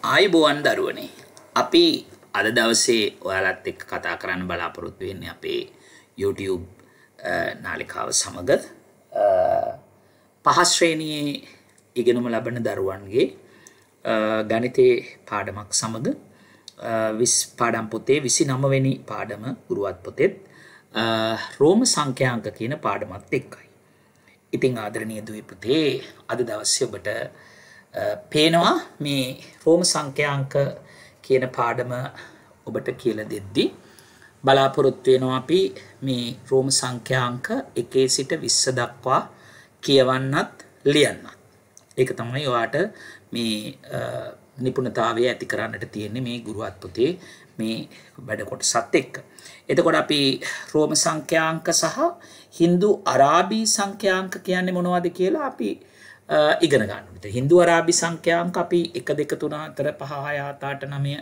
ආයුබෝවන් දරුවනේ අපි අද දවසේ ඔයාලත් එක්ක කතා කරන්න බලාපොරොත්තු වෙන්නේ අපේ YouTube නාලිකාව සමග පහස් ශ්‍රේණියේ ඉගෙනුම ලබන දරුවන්ගේ ගණිතයේ පාඩමක් සමග විස් පාඩම් පොතේ 29 වෙනි පාඩම ගුරුවත් පොතෙත් රෝම සංඛ්‍යාංක කියන පාඩමත් එක්කයි. ඉතින් ආදරණීය දුවේ පුතේ අද දවසේ ඔබට පේනවා මේ රෝම සංඛ්‍යාංක කියන පාඩම ඔබට කියලා දෙද්දි බලාපොරොත්තු වෙනවා අපි මේ රෝම සංඛ්‍යාංක 1 සිට 20 දක්වා කියවන්නත් ලියන්නත්. ඒක තමයි ඔයාට මේ නිපුණතාවය ඇති කරන්නට තියෙන්නේ මේ ගුරුවත් පොතේ මේ වැඩ කොටසත් එක්ක. එතකොට අපි රෝම සංඛ්‍යාංක සහ Hindu අරාබි සංඛ්‍යාංක කියන්නේ මොනවද කියලා අපි ඉගෙන ගන්නට හින්දු අරාබි සංඛ්‍යාංක අපි එක දෙක තුනාතර පහහයාතාට නමය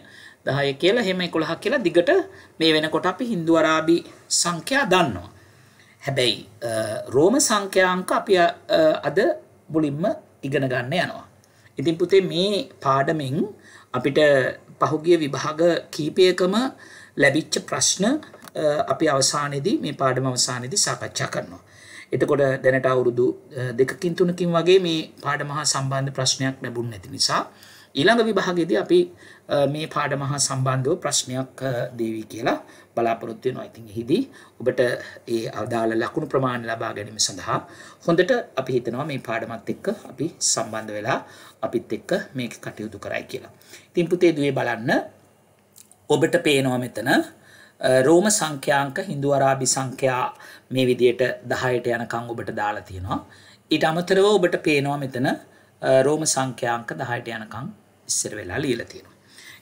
දහය කියලා හෙම එකොළහ කියලා දිගට මේ වෙනකොට අපි හින්දු අරාබි සංඛ්‍යා දන්නවා. හැබැයි රෝම සංඛ්‍යාංක අපි අද මුලින්ම ඉගෙන ගන්න යනවා. ඉතින් පුතේ මේ පාඩමෙන් අපිට පහුගිය විභාග කීපයකම ලැබිච්ච ප්‍රශ්න අපි අවසානයේදී මේ පාඩම අවසානයේදී සාකච්ඡා කරනවා. එතකොට දැනට අවුරුදු දෙකකින් තුනකින් වගේ මේ පාඩමහා සම්බන්ධ ප්‍රශ්නයක් ලැබුණ නැති නිසා ඊළඟ විභාගෙදී අපි මේ පාඩමහා සම්බන්ධව ප්‍රශ්නයක් දේවී කියලා බලාපොරොත්තු වෙනවා. ඉතින් එහිදී ඔබට ඒ අදාළ ලකුණු ප්‍රමාණය ලබා ගැනීම සඳහා හොඳට අපි හිතනවා මේ පාඩමත් එක්ක අපි සම්බන්ධ වෙලා අපිත් එක්ක මේක කටයුතු කරයි කියලා. ඉතින් පුතේ දුවේ බලන්න ඔබට පේනවා මෙතන රෝම සංඛ්‍යාංක හින්දු අරාබි සංඛ්‍යා මේ විදියට 10ට යනකම් ඔබට දාලා තියෙනවා. ඊට අමතරව ඔබට පේනවා මෙතන රෝම සංඛ්‍යාංක 10ට යනකම් ඉස්සර වෙලා ලියලා තියෙනවා.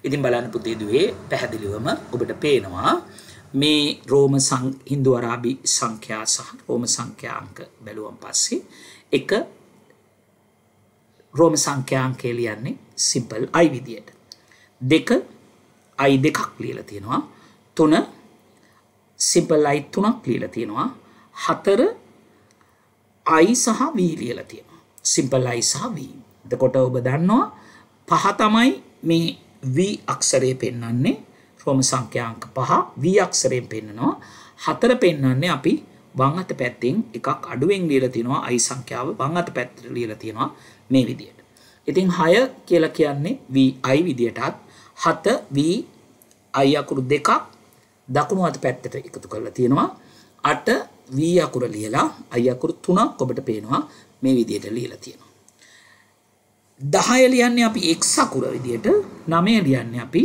ඉතින් බලන්න පුතේ දුවේ පැහැදිලිවම ඔබට පේනවා මේ රෝම හින්දු අරාබි සංඛ්‍යා සහ රෝම සංඛ්‍යාංක බැලුවන් පස්සේ එක රෝම සංඛ්‍යාංකය ලියන්නේ සිම්පල් i විදියට දෙක i දෙකක් ලියලා තියෙනවා තුන සිම්පල් ලයිට් තුනක් ලියලා තියෙනවා හතර i සහ v ලියලා තියෙනවා සිම්පල් i සහ v එතකොට ඔබ දන්නවා පහ තමයි මේ v අක්ෂරය පෙන්වන්නේ රෝම සංඛ්‍යා අංක පහ v අක්ෂරයෙන් පෙන්නනවා හතර පෙන්වන්නේ අපි වම් අත පැත්තෙන් එකක් අඩුවෙන් ලියලා තිනවා i සංඛ්‍යාව වම් අත පැත්තට ලියලා තිනවා මේ විදියට. ඉතින් 6 කියලා කියන්නේ vi විදියටත් 7 v i අකුරු දෙකක් දකුණු අත පැත්තට එකතු කරලා තියෙනවා අට වී අකුර ලියලා අයි අකුරු තුනක් ඔබට පේනවා මේ විදිහට ලියලා තියෙනවා 10 ලියන්නේ අපි x අකුර විදිහට 9 ලියන්නේ අපි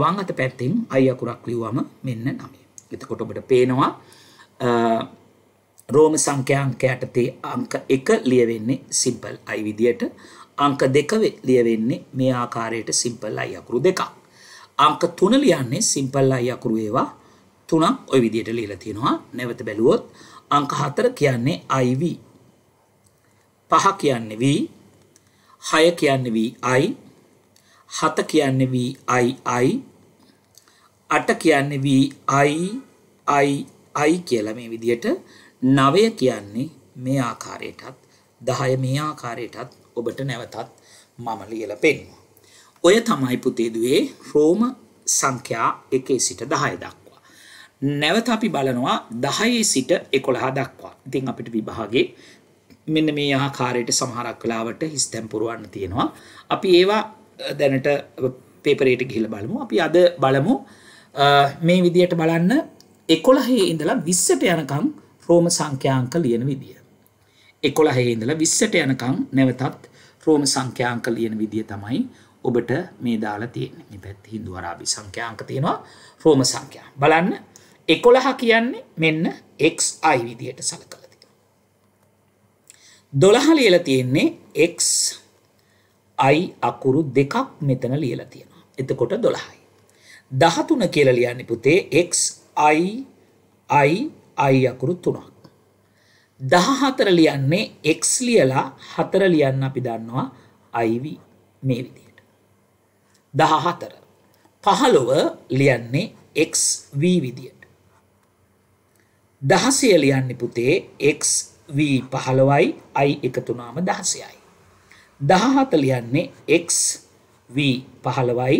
වම් අත පැත්තෙන් අයි අකුරක් ලියුවම මෙන්න 9 එතකොට ඔබට පේනවා රෝම සංඛ්‍යා අංකයට තේ අංක 1 ලියවෙන්නේ සිම්පල් i විදිහට අංක 2 ලියවෙන්නේ මේ ආකාරයට සිම්පල් i අකුරු දෙකක් අංක 3 ලියන්නේ සිම්පල් i අකුරු ඒවා තුනක් ওই විදියට ලියලා තියෙනවා නැවත බැලුවොත් අංක 4 කියන්නේ iv පහ කියන්නේ v 6 කියන්නේ vi 7 කියන්නේ vii 8 කියන්නේ vii i කියලා මේ විදියට 9 කියන්නේ මේ ආකාරයටත් 10 මේ ආකාරයටත් ඔබට නැවතත් මම ලියලා පෙන්වනවා ඔය තමයි පුතේ දුවේ රෝම සංඛ්‍යා 1 සිට 10 දක්වා. නැවත අපි බලනවා 10 සිට 11 දක්වා. ඉතින් අපිට විභාගේ මෙන්න මේ ආකාරයට සමහරක් වෙලාවට හිස්තැන් පුරවන්න තියෙනවා. අපි ඒවා දැනට පේපරයට ගිහිල්ලා බලමු. අපි අද බලමු මේ විදියට බලන්න 11 ඉඳලා 20ට යනකම් රෝම සංඛ්‍යාංක ලියන විදිය. 11 ඉඳලා 20ට යනකම් නැවතත් රෝම සංඛ්‍යාංක ලියන විදිය තමයි ඔබට මේ දාලා තියෙන්නේ. මේ පැත්තේ Hindu Arabi සංඛ්‍යාංක තියෙනවා. රෝම සංඛ්‍යා. බලන්න 11 කියන්නේ මෙන්න xi විදියට සලකලා තියෙනවා. 12 ලියලා තියෙන්නේ x i අකුරු දෙකක් මෙතන ලියලා තියෙනවා. එතකොට 12යි. 13 කියලා ලියන්නේ පුතේ x i i i අකුරු තුනක්. 14 ලියන්නේ x ලියලා 4 ලියන්න අපි දන්නවා iv මේ විදිහට. දහහතර. පහළොව ලියන්නේ XV විදියට. දහසය ලියන්නේ පුතේ XV පහළොවයි අයි එකතුනාම දහසයයි. දහහත ලියන්නේ XV පහළවයි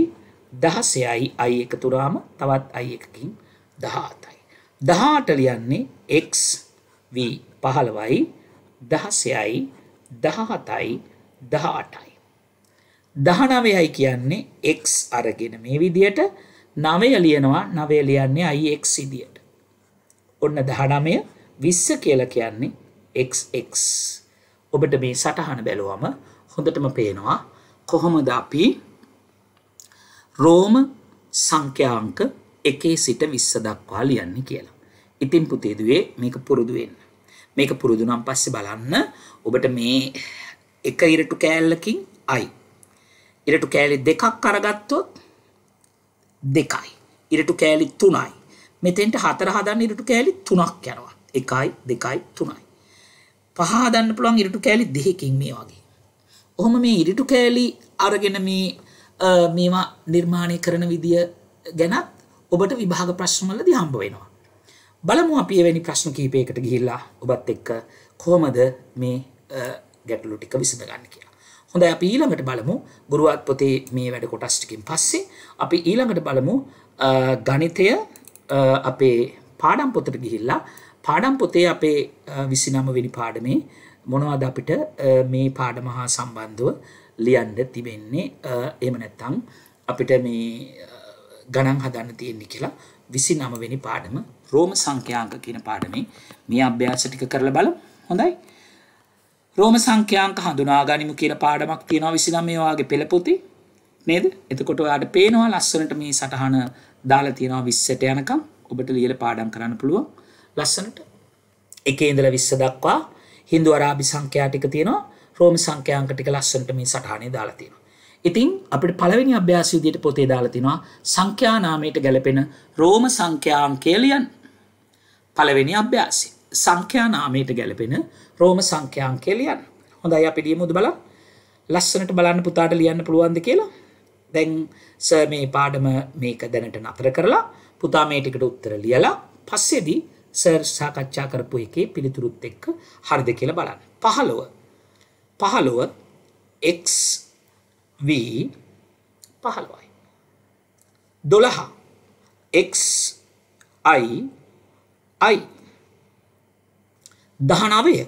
දහසයයි අයි එකතුරාම තවත් අයි එකකින් දහතයි. දහට ලියන්නේ XV පහළවයි දහසයයි දහහතයි දහටයි. 19යි කියන්නේ x අරගෙන මේ විදියට 9 ලියනවා 9 ලියන්නේ ix විදියට. ඔන්න 19 20 කියලා කියන්නේ xx. ඔබට මේ සටහන බැලුවම හොඳටම පේනවා කොහොමද අපි රෝම සංඛ්‍යාංක 1 සිට 20 දක්වා ලියන්නේ කියලා. ඉතින් පුතේ දුවේ මේක පුරුදු වෙන්න. මේක පුරුදු නම් පස්සේ බලන්න ඔබට මේ එක ඉරටු කෑල්ලකින් i ඉරටු කෑලි දෙකක් අරගත්තොත් දෙකයි. ඉරටු කෑලි තුනයි. මෙතෙන්ට හතර හදන්න ඉරටු කෑලි තුනක් යනවා. එකයි දෙකයි තුනයි. පහ හදන්න පුළුවන් ඉරටු කෑලි දෙකකින් මේ වගේ. ඔහොම මේ ඉරටු කෑලි අරගෙන මේ මේවා නිර්මාණය කරන විදිය ගැනත් ඔබට විභාග ප්‍රශ්නවලදී හම්බ වෙනවා. බලමු අපි එවැනි ප්‍රශ්න කීපයකට ගිහිල්ලා ඔබත් එක්ක කොහොමද මේ ගැටලු ටික විසඳගන්න කියලා. හොඳයි අපි ඊළඟට බලමු ගුරුවත් පොතේ මේ වැඩ කොටස් ටිකෙන් පස්සේ අපි ඊළඟට බලමු ගණිතය අපේ පාඩම් පොතට ගිහිල්ලා පාඩම් පොතේ අපේ 29 වෙනි පාඩමේ මොනවද අපිට මේ පාඩම හා සම්බන්ධව ලියන්න තිබෙන්නේ එහෙම නැත්නම් අපිට මේ ගණන් හදන්න තියෙන්නේ කියලා 29 වෙනි පාඩම රෝම සංඛ්‍යාංක කියන පාඩමේ මේ අභ්‍යාස ටික කරලා බලමු හොඳයි රෝම සංඛ්‍යාංක හඳුනා ගනිමු කියන පාඩමක් තියෙනවා 29 වාගේ පෙළපොතේ නේද? එතකොට ඔයාට පේනවා ලස්සනට මේ සටහන දාලා තියෙනවා 20ට යනකම් ඔබට ලියලා පාඩම් කරන්න පුළුවන්. ලස්සනට එකේ ඉඳලා 20 දක්වා Hindu Arabi සංඛ්‍යා ටික තියෙනවා. රෝම සංඛ්‍යාංක ටික ලස්සනට මේ සටහනේ දාලා තියෙනවා. ඉතින් අපිට පළවෙනි අභ්‍යාසය විදිහට පොතේ දාලා තිනවා සංඛ්‍යා නාමයට ගැලපෙන රෝම සංඛ්‍යාංකය ලියන්න. පළවෙනි අභ්‍යාසය සංඛ්‍යානාමයට ගැලපෙන රෝම සංඛ්‍යාංකය ලියන්න. හොඳයි අපි ලියමු උද බලන්න. ලස්සනට බලන්න පුතාට ලියන්න පුළුවන්ද කියලා. දැන් සර් මේ පාඩම මේක දැනට නතර කරලා පුතා මේ ටිකට උත්තර ලියලා පස්සේදී සර් සාකච්ඡා කරපු එකේ පිළිතුරුත් එක්ක හරිද කියලා බලන්න. 15 15 x v 15යි. 12 x i i දහනවය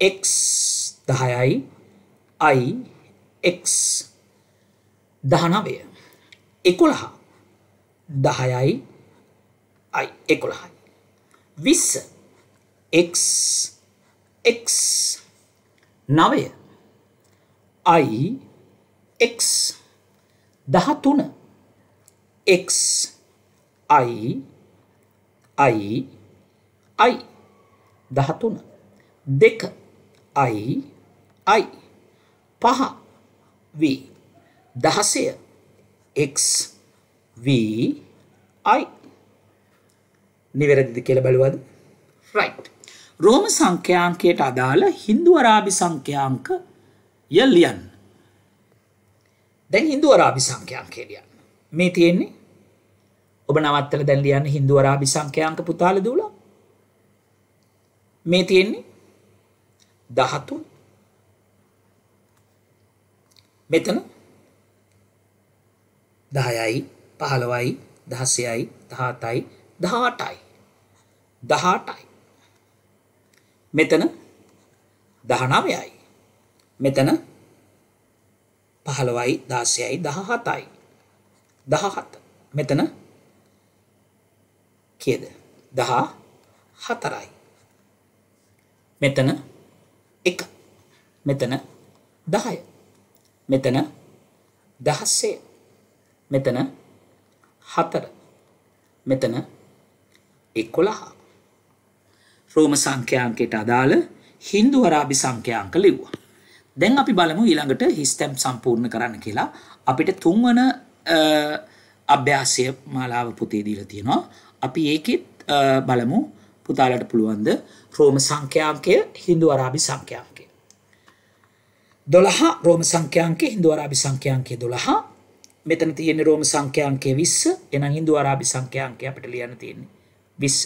x දහයයි i x දහනවය එකොළහා දහයයි අයි එකොළහයි විස්ස x x නවය i x දහතුන x i i i දහතුන දෙක අයි අයි පහ වී දහසය එක් වී අයි නිවැරදිද කියල බලවද රයි් රෝම සංඛ්‍යංකයට අදාළ හින්දු අරාබි සංඛ්‍යංක යල්ලියන් දැන් හින්දු අරාබි සංඛ්‍යංකය ලියන්න මේ තියෙන්නේ ඔබ නවත්තල දැන් ලියන්න හින්දු අරාබි සංඛ්‍යංක පුතාල දූලා මේ තියෙන්නේ 13 මෙතන 10යි 15යි 16යි 17යි 18යි 18යි මෙතන 19යි මෙතන 15යි 16යි 17යි 17 මෙතන කීයද 14යි මෙතන එක මෙතන දහය මෙතන දහස්සේ මෙතන හතර මෙතන එක්කොළහ රෝම සංඛ්‍යංකයට අදාළ හින්දු අරාබි සංඛ්‍යංක ලිව්වා. දැන් අපි බලමු ඊළඟට හිස්තැම් සම්පූර්ණ කරන්න කියලා අපිට තුන්වන අභ්‍යාසය මාලාව පුතේ දීලා තියෙනවා. අපි ඒකෙත් බලමු පුතාලට පුළුවන්ද රෝම සංඛ්‍යාංකය හින්දු අරාබි සංඛ්‍යාංකය. දොළහ රෝම සංඛ්‍යාංකය හින්දු අරාබි සංඛ්‍යාංකය දොළහ මෙතන තියෙන රෝම සංඛ්‍යාංකය විස්ස එනම් හින්දු අරාබි සංඛ්‍යාංකය අපිට ලියන්න තියෙන්නේ විස්ස.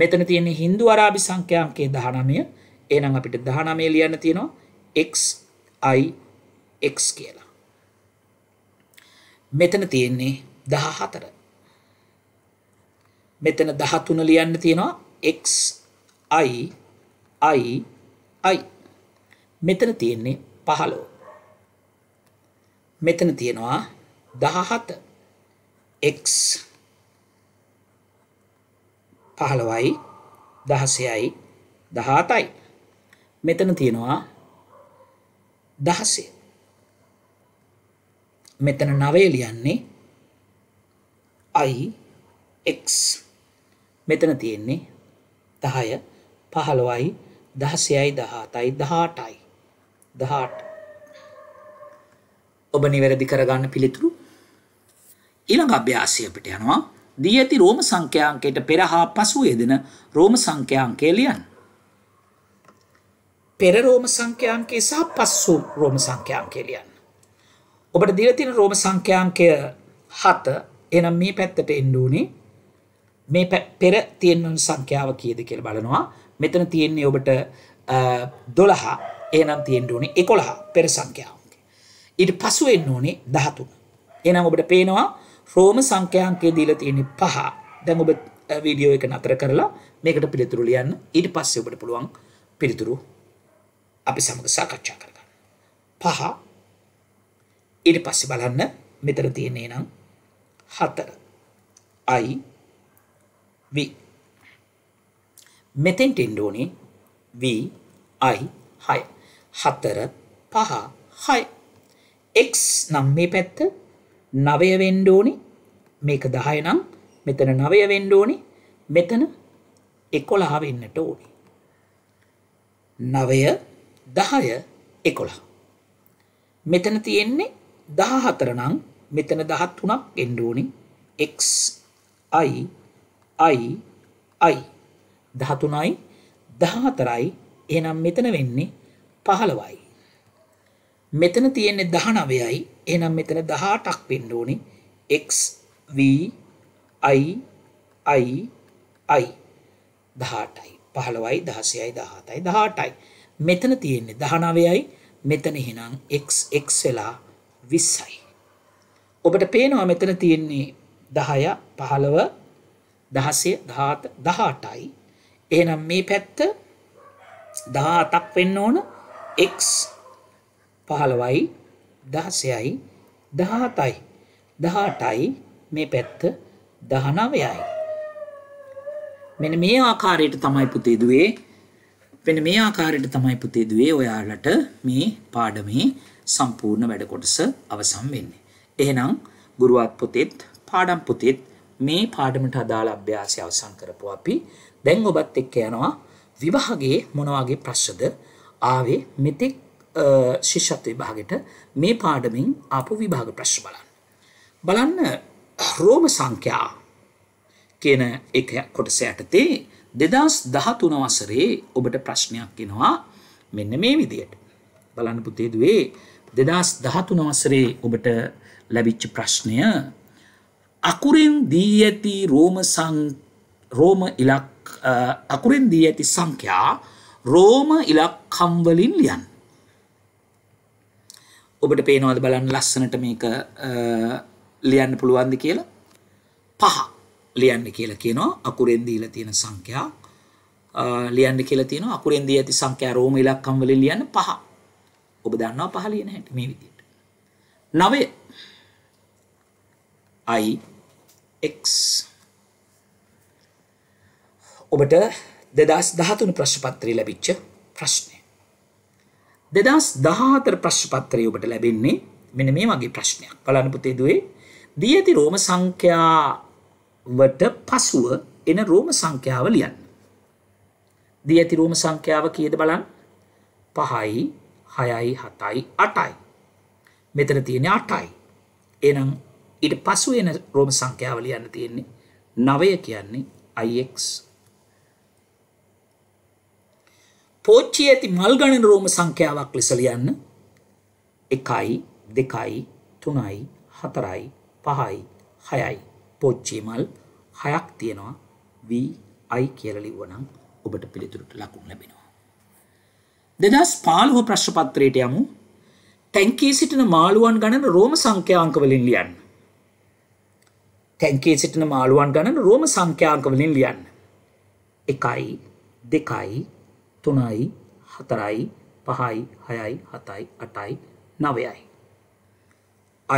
මෙතන තියෙන හින්දු අරාබි සංඛ්‍යාංකයේ දහනමය එනම් අපිට දහනමය ලියන්න තියෙනවා xi x කියලා. මෙතන තියෙන්නේ දහ හතර මෙතන 13 ලියන්න තියෙනවා x i i i මෙතන තියෙන්නේ 15 මෙතන තියෙනවා 17 x 15යි 16යි 17යි මෙතන තියෙනවා 16 මෙතන 9 ලියන්නේ i x මෙතන තියෙන්නේ දහය පහළොවයි දහසයයි දහතයි දහටයි දහට ඔබ නිවැරදි කරගන්න පිළිතුරු ඊළඟ අභ්‍යාසය අපිට යනවා දී ඇති රෝම සංඛ්‍යාංකයට පෙර හා පසු යෙදෙන රෝම සංඛ්‍යාංකය ලියන්න. පෙර රෝම සංඛ්‍යාංකය සහ පසු රෝම සංඛ්‍යාංකය ලියන්න. ඔබට දීලා තියෙන රෝම සංඛ්‍යාංකය 7 එහෙනම් මේ පැත්තට එන්න ඕනේ මේ පෙර තියෙන්නුන් සංඛ්‍යාව කීයද කියලා බලනවා. මෙතන තියෙන්නේ ඔබට 12. එහෙනම් තියෙන්න ඕනේ 11 පෙර සංඛ්‍යාව. ඊට පසු එන්න ඕනේ 13. එහෙනම් ඔබට පේනවා රෝම සංඛ්‍යා අංකය දීලා තියෙන්නේ 5. දැන් ඔබ වීඩියෝ එක නතර කරලා මේකට පිළිතුරු ලියන්න. ඊට පස්සේ ඔබට පුළුවන් පිළිතුරු අපි සමග සාකච්ඡා කරගන්න. 5 ඊට පස්සේ බලන්න මෙතන තියෙන්නේ නම් 4යි V. මෙතෙන්ට එන්න ඕනේ V I 6. 4 5 6. x නම් මේ පැත්ත 9 වෙන්න ඕනේ. මේක 10 නම් මෙතන 9 වෙන්න ඕනේ. මෙතන 11 වෙන්නට ඕනේ. 9 10 11. මෙතන තියෙන්නේ 14 නම් මෙතන 13ක් එන්න ඕනේ. x i අයි අයි දහතුනයි දහහතරයි එනම් මෙතන වෙන්නේ පහළවයි. මෙතන තියෙන්නේ දහනවයයි එනම් මෙතන දහටක් පෙන්ඩෝනි XV අයි අයි අයි දහටයි පහළවයි දහසයයි දහතයි දහටයි මෙතන තියෙන්නේ දහනවයයි මෙතන හිනම් එක් වෙලා විස්සයි. ඔබට පේනවා මෙතන තියෙන්නේ දහය පහළව දහසය දාත දහටයි එහනම් මේ පැත්ත දහතක් වෙන්න ඕන එක් පහළවයි දහසයයි දහතයි දහටයි මේ පැත්ත දහනවයයි මෙන මේ ආකාරයට තමයි පුතේදුවේ වෙන මේ ආකාරයට තමයි පුතේදුවේ ඔයාලට මේ පාඩමේ සම්පූර්ණ වැඩකොටස අවසන් වෙන්නේ. එහෙනම් ගුරුවත් පොතෙත් පාඩම් පොතෙත් මේ පාඩමට අදාළ අභ්‍යාසය අවසන් කරපුවා අපි දැන් ඔබත් එක්ක යනවා විභාගයේ මොන වගේ ප්‍රශ්නද ආවේ මෙතෙක් ශිෂ්‍යත්ව විභාගෙට මේ පාඩමින් ආපු විභාග ප්‍රශ්න බලන්න. බලන්න රෝම සංඛ්‍යා කියන එක කොටස යටතේ 2013 වසරේ ඔබට ප්‍රශ්නයක් එනවා මෙන්න මේ විදියට. බලන්න පුතේ දුවේ 2013 වසරේ ඔබට ලැබිච්ච ප්‍රශ්නය අකුරෙන් දී ඇති රෝම රෝම ඉලක් අකුරෙන් දී ඇති සංඛ්‍යා රෝම ඉලක්කම් වලින් ලියන්න. ඔබට පේනවද බලන්න ලස්සනට මේක ලියන්න පුළුවන්ද කියලා? පහ ලියන්න කියලා කියනවා අකුරෙන් දීලා තියෙන සංඛ්‍යා ලියන්න කියලා තියෙනවා අකුරෙන් දී ඇති සංඛ්‍යා රෝම ඉලක්කම් වලින් ලියන්න පහ. ඔබ දන්නවා පහ ලියන හැටි මේ විදිහට. 9 i x ඔබට 2013 ප්‍රශ්නපත්‍රය ලැබිච්ච ප්‍රශ්නය. 2014 ප්‍රශ්නපත්‍රය ඔබට ලැබෙන්නේ මෙන්න මේ වගේ ප්‍රශ්නයක්. බලන්න පුතේ දුවේ දී ඇති රෝම සංඛ්‍යාවට පසුව එන රෝම සංඛ්‍යාව ලියන්න. දී ඇති රෝම සංඛ්‍යාව කීයද බලන්න. 5යි 6යි 7යි 8යි. මෙතන තියෙන්නේ 8යි. එහෙනම් ඊට පසු එන රෝම සංඛ්‍යාව ලියන්න තියෙන්නේ 9 කියන්නේ ix පෝච්චියේ ඇති මල් ගණන රෝම සංඛ්‍යාවක් ලෙස ලියන්න 1යි 2යි 3යි 4යි 5යි 6යි පෝච්චියේ මල් 6ක් තියෙනවා VI කියලා ලිව්වනම් ඔබට පිළිතුරට ලකුණු ලැබෙනවා 2015 ප්‍රශ්න පත්‍රයට යමු ටැංකියේ සිටින මාළුවන් ගණන රෝම සංඛ්‍යාංක වලින් ලියන්න තැන්කේ සිටින මාළුවන් ගණන රෝම සංඛ්‍යාංක වලින් ලියන්න. 1යි 2යි 3යි 4යි 5යි 6යි 7යි 8යි 9යි.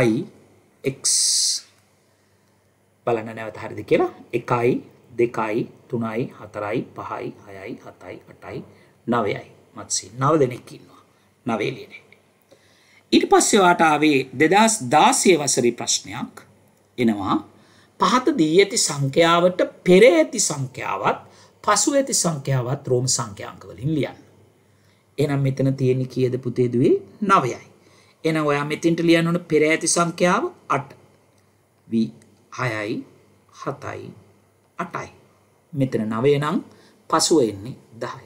i x බලන්න නැවත හරිද කියලා 1යි 2යි 3යි 4යි 5යි 6යි 7යි 8යි 9යි. මත්සි 9 දෙනෙක් ඉන්නවා. 9 ලියන්නේ. ඊට පස්සේ වාට ආවේ 2016 වසරේ ප්‍රශ්නයක් එනවා පහත දී ඇති සංඛ්‍යාවට පෙර ඇති සංඛ්‍යාවත් පසු ඇති සංඛ්‍යාවත් රෝම සංඛ්‍යාංක වලින් ලියන්න. එහෙනම් මෙතන තියෙන කීයද පුතේ දුවේ 9යි. එහෙනම් ඔයා මෙතෙන්ට ලියන්න ඕන පෙර ඇති සංඛ්‍යාව 8. v 6යි 7යි 8යි. මෙතන 9 නම් පසුව එන්නේ 10යි.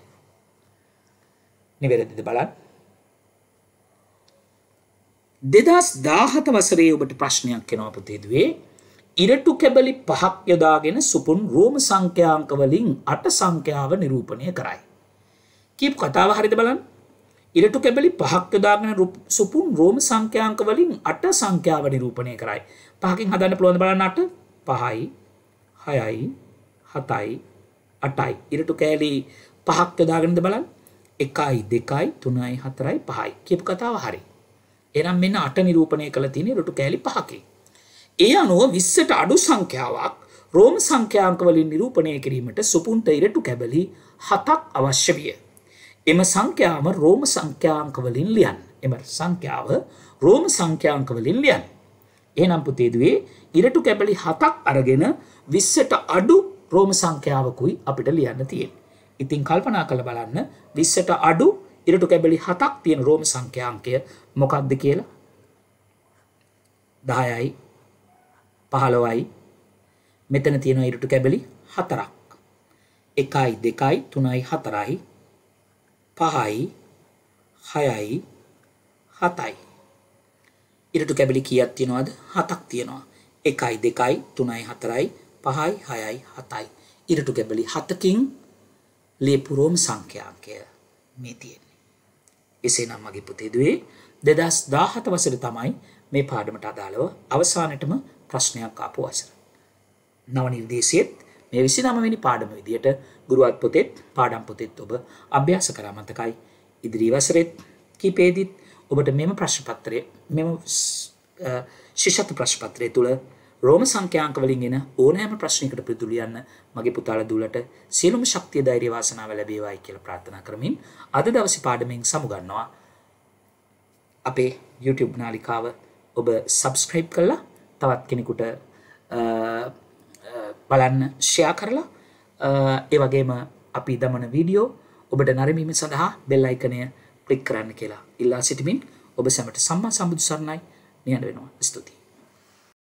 නිවැරදිද බලන්න. 2017 වසරේ ඔබට ප්‍රශ්නයක් එනවා පුතේ දුවේ ඉරටු කැබලි පහක් යොදාගෙන සුපුන් රෝම සංඛ්‍යාංකවලින් අට සංඛ්‍යාව නිරූපණය කරයි. කීප් කතාව හරිද බලන්න. ඉරටු කැබලි පහක් යොදාගෙන සුපුන් රෝම සංඛ්‍යාංකවලින් අට සංඛ්‍යාව නිරූපණය කරයි. පහකින් හදන්න පුළුවන් බලන්න අට පහයි හයයි හතයි අටයි. ඉරටු කෑලි පහක් යොදාගෙනද බලන්න. එකයි දෙකයි තුනයි හතරයි පහයි. කීප් කතාව හරි. එනම් මෙන්න අට නිරූපණය කළ තියෙන ඉරටු කෑලි පහකින්. ඒ අනුව විස්සට අඩු සංඛ්‍යාවක් රෝම සංඛ්‍යාංකවලින් නිරූපණය කිරීමට සුපුන්ත ඉරටු කැබලි හතක් අවශ්‍ය විය. එම සංඛ්‍යාව රෝම සංඛ්‍යාංකවලින් ලියන්. එම සංඛ්‍යාව රෝම සංඛ්‍යාංකවලින් ලියන්. එනම් පුතේදුවේ ඉරටු කැබලි හතක් අරගෙන විස්සට අඩු රෝම සංඛ්‍යාවකුයි අපිට ලියන්න තියෙන්. ඉතින් කල්පනා කළ බලන්න විස්සට අඩු ඉරටු කැබලි හතක් තියෙන රෝම සංඛ්‍යාංකය මොකක්ද කියලා දහයයි 15යි මෙතන තියෙන ඉරුටු කැබලි 4ක් 1යි 2යි 3යි 4යි 5යි 6යි 7යි ඉරුටු කැබලි කීයක් තියෙනවද 7ක් තියෙනවා 1යි 2යි 3යි 4යි 5යි 6යි 7යි ඉරටු ගැබලි 7කින් ලේපුරෝම් සංඛ්‍යාකය මේ තියෙන්නේ. එසේනම් මගේ පුතේ දුවේ 2017 වසරේ තමයි මේ පාඩමට අදාළව අවසානෙටම ප්‍රශ්නයක් ආපු වසර. නව නිර්දේශයේත් මේ 29 වෙනි පාඩම විදියට ගුරුවත් පොතෙත් පාඩම් පොතෙත් ඔබ අභ්‍යාස කරා මතකයි. ඉදිරි වසරෙත් කීපෙදිත් ඔබට මෙම ප්‍රශ්න පත්‍රය මෙම ශිෂ්‍යත්ව ප්‍රශ්න පත්‍රය තුල රෝම සංඛ්‍යාංක වලින් එන ඕනෑම ප්‍රශ්නයකට පිළිතුරු යන්න මගේ පුතාලා දූලට සියලුම ශක්තිය ධෛර්ය වාසනාව ලැබේවායි කියලා ප්‍රාර්ථනා කරමින් අද දවසේ පාඩමෙන් සමුගන්නවා අපේ YouTube නාලිකාව ඔබ සබස්ක්‍රයිබ් කරලා තවත් කෙනෙකුට බලන්න ෂයා කරලා ඒවගේම අපි දමන වීඩියෝ ඔබට නරමීම සඳහා බෙල්ලයිකනය ප්‍රික් කරන්න කියලා ඉල්ලා සිටිමින් ඔබ සැමට සම්මා සම්බුදු සරණයි නියන වෙනවා ස්තුතියි